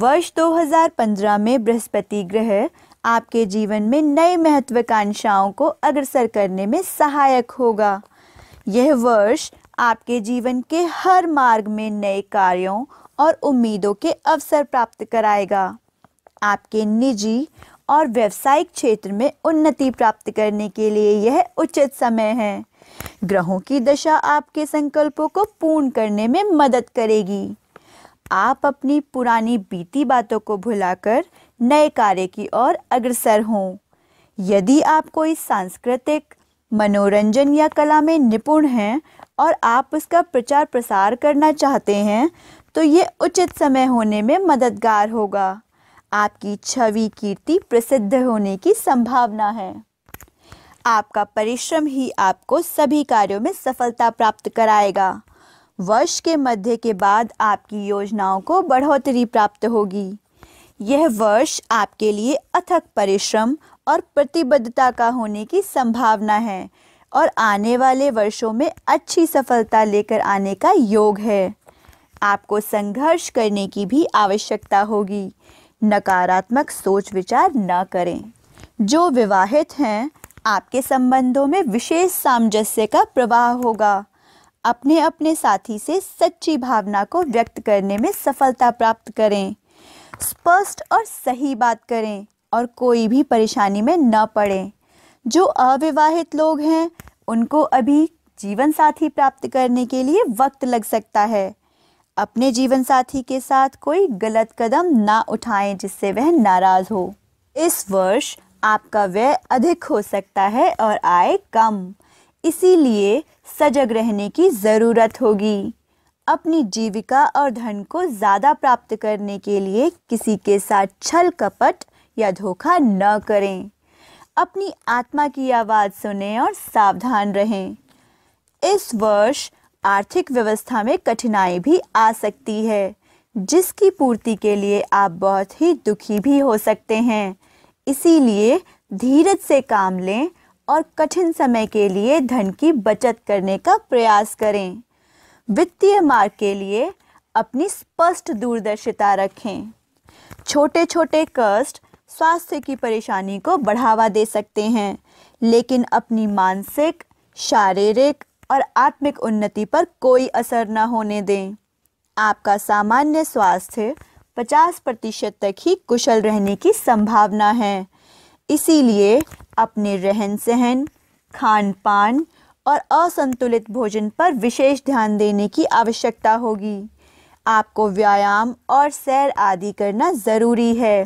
वर्ष 2015 में बृहस्पति ग्रह आपके जीवन में नई महत्वाकांक्षाओं को अग्रसर करने में सहायक होगा यह वर्ष आपके जीवन के हर मार्ग में नए कार्यों और उम्मीदों के अवसर प्राप्त कराएगा आपके निजी और व्यावसायिक क्षेत्र में उन्नति प्राप्त करने के लिए यह उचित समय है ग्रहों की दशा आपके संकल्पों को पूर्ण करने में मदद करेगी आप अपनी पुरानी बीती बातों को भुलाकर नए कार्य की ओर अग्रसर हों यदि आप कोई सांस्कृतिक मनोरंजन या कला में निपुण हैं और आप उसका प्रचार प्रसार करना चाहते हैं तो ये उचित समय होने में मददगार होगा आपकी छवि कीर्ति प्रसिद्ध होने की संभावना है आपका परिश्रम ही आपको सभी कार्यों में सफलता प्राप्त कराएगा वर्ष के मध्य के बाद आपकी योजनाओं को बढ़ोतरी प्राप्त होगी यह वर्ष आपके लिए अथक परिश्रम और प्रतिबद्धता का होने की संभावना है और आने वाले वर्षों में अच्छी सफलता लेकर आने का योग है आपको संघर्ष करने की भी आवश्यकता होगी नकारात्मक सोच विचार न करें जो विवाहित हैं आपके संबंधों में विशेष सामंजस्य का प्रवाह होगा अपने अपने साथी से सच्ची भावना को व्यक्त करने में सफलता प्राप्त करें स्पष्ट और सही बात करें और कोई भी परेशानी में न पड़े जो अविवाहित लोग हैं उनको अभी जीवन साथी प्राप्त करने के लिए वक्त लग सकता है अपने जीवन साथी के साथ कोई गलत कदम ना उठाएं जिससे वह नाराज हो इस वर्ष आपका व्यय अधिक हो सकता है और आय कम इसीलिए सजग रहने की ज़रूरत होगी अपनी जीविका और धन को ज़्यादा प्राप्त करने के लिए किसी के साथ छल कपट या धोखा न करें अपनी आत्मा की आवाज़ सुने और सावधान रहें इस वर्ष आर्थिक व्यवस्था में कठिनाई भी आ सकती है जिसकी पूर्ति के लिए आप बहुत ही दुखी भी हो सकते हैं इसीलिए धीरज से काम लें और कठिन समय के लिए धन की बचत करने का प्रयास करें वित्तीय मार्ग के लिए अपनी स्पष्ट दूरदर्शिता रखें छोटे छोटे कष्ट स्वास्थ्य की परेशानी को बढ़ावा दे सकते हैं लेकिन अपनी मानसिक शारीरिक और आत्मिक उन्नति पर कोई असर न होने दें आपका सामान्य स्वास्थ्य 50 प्रतिशत तक ही कुशल रहने की संभावना है इसीलिए अपने रहन सहन खान पान और असंतुलित भोजन पर विशेष ध्यान देने की आवश्यकता होगी आपको व्यायाम और सैर आदि करना ज़रूरी है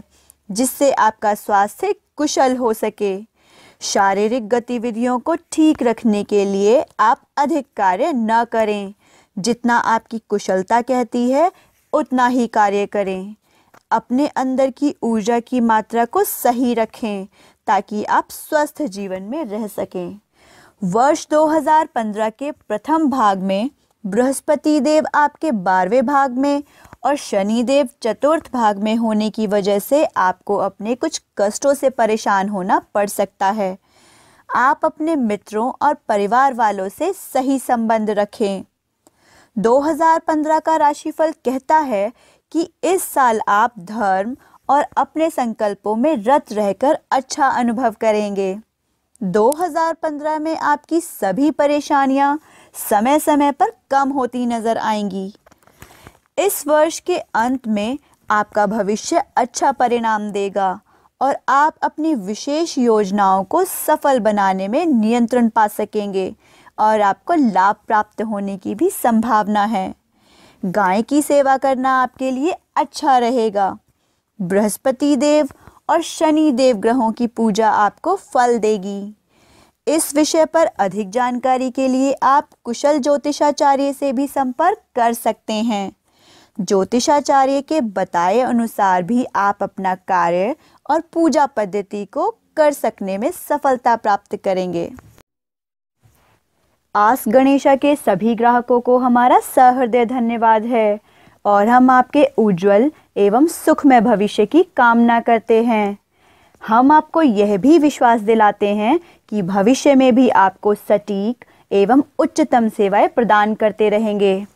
जिससे आपका स्वास्थ्य कुशल हो सके शारीरिक गतिविधियों को ठीक रखने के लिए आप अधिक कार्य न करें जितना आपकी कुशलता कहती है उतना ही कार्य करें अपने अंदर की ऊर्जा की मात्रा को सही रखें ताकि आप स्वस्थ जीवन में रह सकें वर्ष 2015 के प्रथम भाग में बृहस्पति देव आपके बारहवें भाग में और शनि देव चतुर्थ भाग में होने की वजह से आपको अपने कुछ कष्टों से परेशान होना पड़ सकता है आप अपने मित्रों और परिवार वालों से सही संबंध रखें 2015 का राशिफल कहता है कि इस साल आप धर्म और अपने संकल्पों में रत रहकर अच्छा अनुभव करेंगे 2015 में आपकी सभी परेशानियां समय समय पर कम होती नजर आएंगी इस वर्ष के अंत में आपका भविष्य अच्छा परिणाम देगा और आप अपनी विशेष योजनाओं को सफल बनाने में नियंत्रण पा सकेंगे और आपको लाभ प्राप्त होने की भी संभावना है गाय की सेवा करना आपके लिए अच्छा रहेगा बृहस्पति देव और शनि देव ग्रहों की पूजा आपको फल देगी इस विषय पर अधिक जानकारी के लिए आप कुशल ज्योतिषाचार्य से भी संपर्क कर सकते हैं ज्योतिषाचार्य के बताए अनुसार भी आप अपना कार्य और पूजा पद्धति को कर सकने में सफलता प्राप्त करेंगे आस गणेशा के सभी ग्राहकों को हमारा सहृदय धन्यवाद है और हम आपके उज्जवल एवं सुखमय भविष्य की कामना करते हैं हम आपको यह भी विश्वास दिलाते हैं कि भविष्य में भी आपको सटीक एवं उच्चतम सेवाएं प्रदान करते रहेंगे